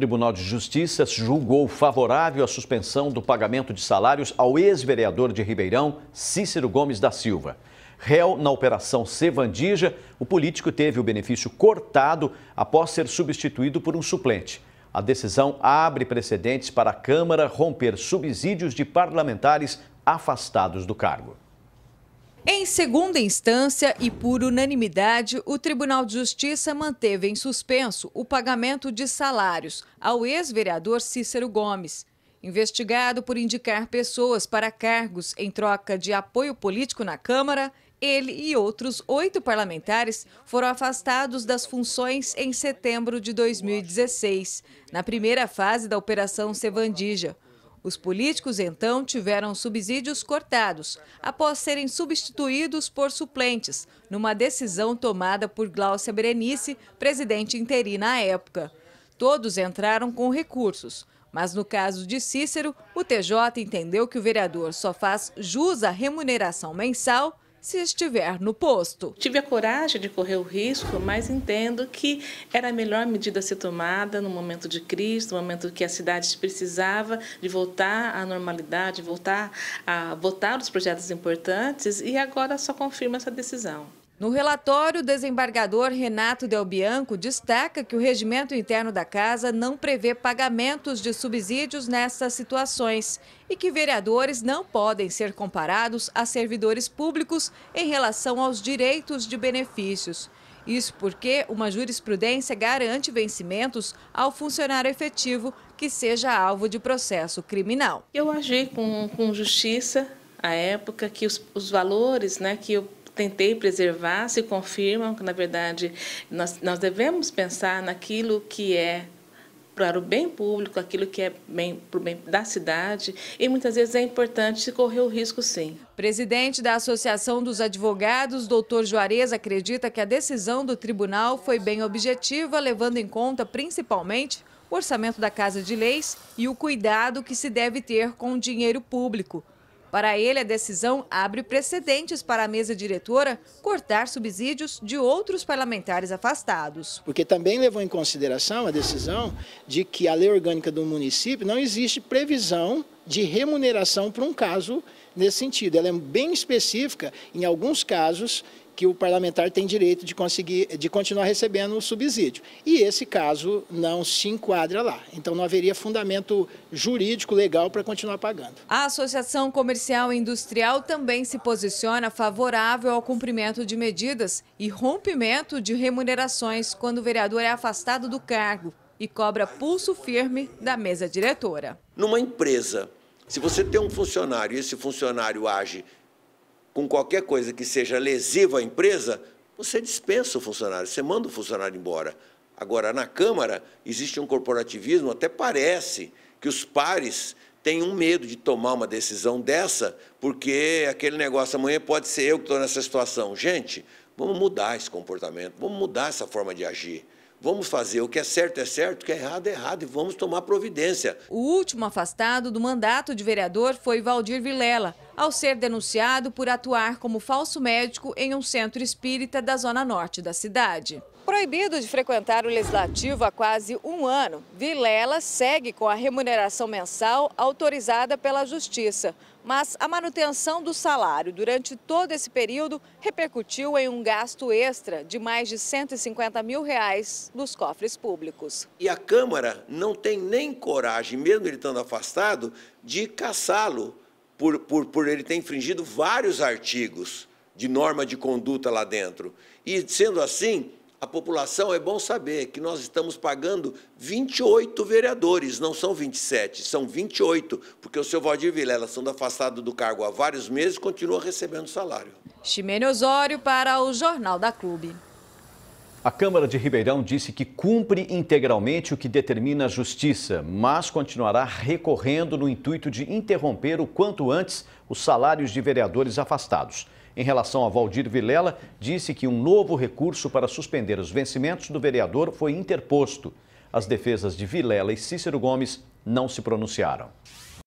Tribunal de Justiça julgou favorável a suspensão do pagamento de salários ao ex-vereador de Ribeirão, Cícero Gomes da Silva. Réu na Operação Sevandija, o político teve o benefício cortado após ser substituído por um suplente. A decisão abre precedentes para a Câmara romper subsídios de parlamentares afastados do cargo. Em segunda instância e por unanimidade, o Tribunal de Justiça manteve em suspenso o pagamento de salários ao ex-vereador Cícero Gomes. Investigado por indicar pessoas para cargos em troca de apoio político na Câmara, ele e outros oito parlamentares foram afastados das funções em setembro de 2016, na primeira fase da Operação Sevandija. Os políticos, então, tiveram subsídios cortados, após serem substituídos por suplentes, numa decisão tomada por Gláucia Berenice, presidente interina à época. Todos entraram com recursos, mas no caso de Cícero, o TJ entendeu que o vereador só faz jus à remuneração mensal se estiver no posto. Tive a coragem de correr o risco, mas entendo que era a melhor medida a ser tomada no momento de crise, no momento que a cidade precisava de voltar à normalidade, voltar a votar os projetos importantes, e agora só confirma essa decisão. No relatório, o desembargador Renato Del Bianco destaca que o regimento interno da Casa não prevê pagamentos de subsídios nessas situações e que vereadores não podem ser comparados a servidores públicos em relação aos direitos de benefícios. Isso porque uma jurisprudência garante vencimentos ao funcionário efetivo que seja alvo de processo criminal. Eu agi com, com justiça à época que os, os valores né, que eu tentei preservar se confirmam que, na verdade, nós, nós devemos pensar naquilo que é para o bem público, aquilo que é bem, para o bem da cidade, e muitas vezes é importante correr o risco sim. Presidente da Associação dos Advogados, doutor Juarez acredita que a decisão do tribunal foi bem objetiva, levando em conta principalmente o orçamento da Casa de Leis e o cuidado que se deve ter com o dinheiro público. Para ele, a decisão abre precedentes para a mesa diretora cortar subsídios de outros parlamentares afastados. Porque também levou em consideração a decisão de que a lei orgânica do município não existe previsão de remuneração para um caso nesse sentido. Ela é bem específica, em alguns casos, que o parlamentar tem direito de conseguir de continuar recebendo o subsídio. E esse caso não se enquadra lá. Então não haveria fundamento jurídico legal para continuar pagando. A Associação Comercial e Industrial também se posiciona favorável ao cumprimento de medidas e rompimento de remunerações quando o vereador é afastado do cargo e cobra pulso firme da mesa diretora. Numa empresa, se você tem um funcionário e esse funcionário age com qualquer coisa que seja lesiva à empresa, você dispensa o funcionário, você manda o funcionário embora. Agora, na Câmara, existe um corporativismo, até parece que os pares têm um medo de tomar uma decisão dessa, porque aquele negócio amanhã pode ser eu que estou nessa situação. Gente, vamos mudar esse comportamento, vamos mudar essa forma de agir. Vamos fazer o que é certo é certo, o que é errado é errado e vamos tomar providência. O último afastado do mandato de vereador foi Valdir Vilela, ao ser denunciado por atuar como falso médico em um centro espírita da zona norte da cidade proibido de frequentar o legislativo há quase um ano, Vilela segue com a remuneração mensal autorizada pela Justiça. Mas a manutenção do salário durante todo esse período repercutiu em um gasto extra de mais de 150 mil reais nos cofres públicos. E a Câmara não tem nem coragem, mesmo ele estando afastado, de caçá-lo, por, por, por ele ter infringido vários artigos de norma de conduta lá dentro. E, sendo assim, a população, é bom saber que nós estamos pagando 28 vereadores, não são 27, são 28, porque o seu Valdir Vilela, sendo afastado do cargo há vários meses, continua recebendo salário. Ximene Osório para o Jornal da Clube. A Câmara de Ribeirão disse que cumpre integralmente o que determina a Justiça, mas continuará recorrendo no intuito de interromper o quanto antes os salários de vereadores afastados. Em relação a Valdir Vilela, disse que um novo recurso para suspender os vencimentos do vereador foi interposto. As defesas de Vilela e Cícero Gomes não se pronunciaram.